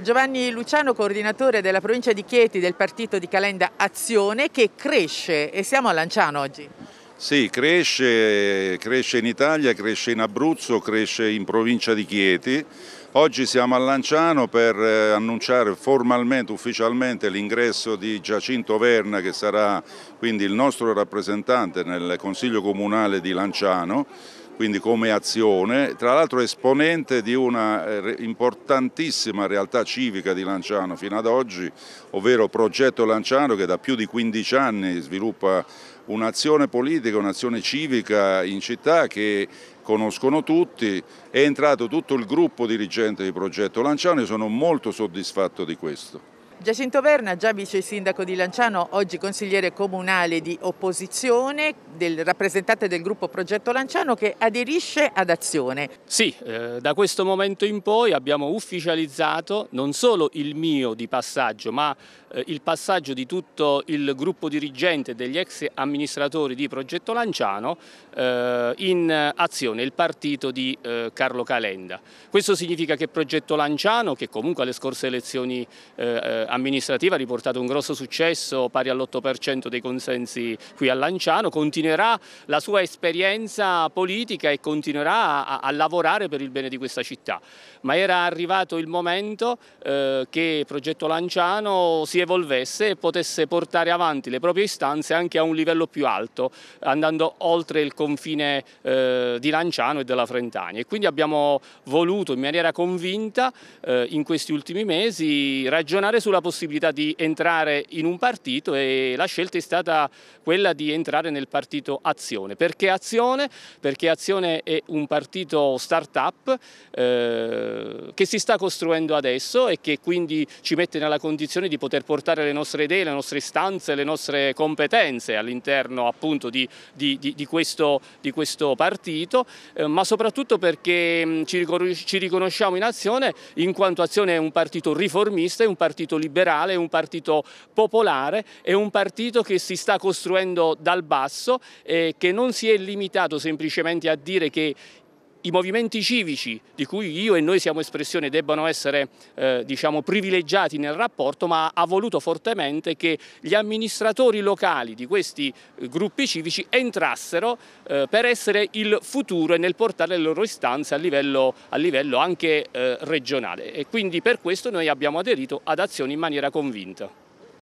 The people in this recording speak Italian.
Giovanni Luciano, coordinatore della provincia di Chieti del partito di Calenda Azione, che cresce e siamo a Lanciano oggi. Sì, cresce, cresce in Italia, cresce in Abruzzo, cresce in provincia di Chieti. Oggi siamo a Lanciano per eh, annunciare formalmente, ufficialmente l'ingresso di Giacinto Verna che sarà quindi il nostro rappresentante nel Consiglio Comunale di Lanciano quindi come azione, tra l'altro esponente di una eh, importantissima realtà civica di Lanciano fino ad oggi, ovvero Progetto Lanciano che da più di 15 anni sviluppa un'azione politica, un'azione civica in città che conoscono tutti, è entrato tutto il gruppo dirigente di Progetto Lanciano e sono molto soddisfatto di questo. Giacinto Verna, già vice sindaco di Lanciano, oggi consigliere comunale di opposizione, del rappresentante del gruppo Progetto Lanciano che aderisce ad Azione. Sì, eh, da questo momento in poi abbiamo ufficializzato non solo il mio di passaggio, ma eh, il passaggio di tutto il gruppo dirigente degli ex amministratori di Progetto Lanciano eh, in Azione, il partito di eh, Carlo Calenda. Questo significa che Progetto Lanciano, che comunque alle scorse elezioni eh, eh, amministrativa ha riportato un grosso successo pari all'8% dei consensi qui a Lanciano, continuerà la sua esperienza politica e continuerà a, a lavorare per il bene di questa città. Ma era arrivato il momento eh, che Progetto Lanciano si evolvesse e potesse portare avanti le proprie istanze anche a un livello più alto, andando oltre il confine eh, di Lanciano e della Frentania. E quindi abbiamo voluto in maniera convinta eh, in questi ultimi mesi ragionare sulla la possibilità di entrare in un partito e la scelta è stata quella di entrare nel partito Azione. Perché Azione? Perché Azione è un partito start-up eh, che si sta costruendo adesso e che quindi ci mette nella condizione di poter portare le nostre idee, le nostre istanze, le nostre competenze all'interno appunto di, di, di, questo, di, questo, partito, eh, ma soprattutto perché ci, ci riconosciamo in Azione in quanto Azione è un partito riformista, è un partito liberale liberale, un partito popolare, è un partito che si sta costruendo dal basso, e che non si è limitato semplicemente a dire che i movimenti civici di cui io e noi siamo espressione debbano essere eh, diciamo, privilegiati nel rapporto, ma ha voluto fortemente che gli amministratori locali di questi eh, gruppi civici entrassero eh, per essere il futuro e nel portare le loro istanze a livello, a livello anche eh, regionale e quindi per questo noi abbiamo aderito ad azioni in maniera convinta.